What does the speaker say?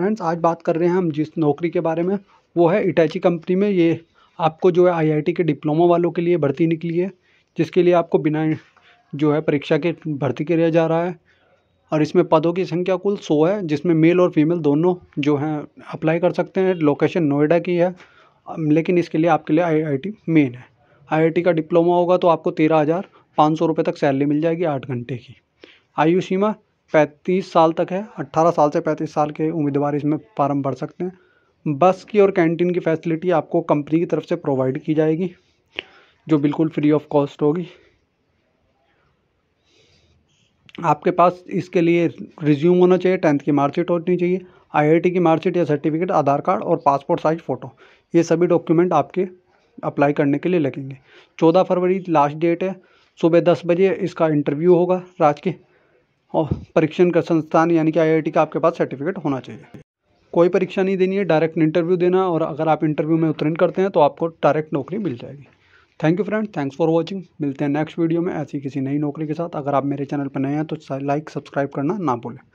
friends आज बात कर रहे हैं हम जिस नौकरी के बारे में वो है इटाची कंपनी में ये आपको जो है आईआईटी के डिप्लोमा वालों के लिए भर्ती निकली है जिसके लिए आपको बिना जो है परीक्षा के भर्ती किया जा रहा है और इसमें पदों की संख्या कुल सौ है जिसमें मेल और फीमेल दोनों जो हैं अप्लाई कर सकते हैं लोकेशन नोएडा की है लेकिन इसके लिए आपके लिए आई मेन है आई का डिप्लोमा होगा तो आपको तेरह हज़ार पाँच सौ रुपये तक सैलरी मिल जाएगी आठ घंटे की आयु सीमा पैंतीस साल तक है अट्ठारह साल से पैंतीस साल के उम्मीदवार इसमें फार्म भर सकते हैं बस की और कैंटीन की फैसिलिटी आपको कंपनी की तरफ से प्रोवाइड की जाएगी जो बिल्कुल फ्री ऑफ कॉस्ट होगी आपके पास इसके लिए रिज्यूम होना चाहिए टेंथ की मार्कशीट होनी चाहिए आईआईटी की मार्कशीट या सर्टिफिकेट आधार कार्ड और पासपोर्ट साइज फ़ोटो ये सभी डॉक्यूमेंट आपके अप्लाई करने के लिए लगेंगे चौदह फरवरी लास्ट डेट है सुबह दस बजे इसका इंटरव्यू होगा राज के परीक्षण का संस्थान यानी कि आईआईटी का आपके पास सर्टिफिकेट होना चाहिए कोई परीक्षा नहीं देनी है डायरेक्ट इंटरव्यू देना और अगर आप इंटरव्यू में उत्तीर्ण करते हैं तो आपको डायरेक्ट नौकरी मिल जाएगी thank you friend thanks for watching मिलते हैं नेक्स्ट वीडियो में ऐसी किसी नई नौकरी के साथ अगर आप मेरे चैनल पर नए हैं तो लाइक सब्सक्राइब करना ना भूलें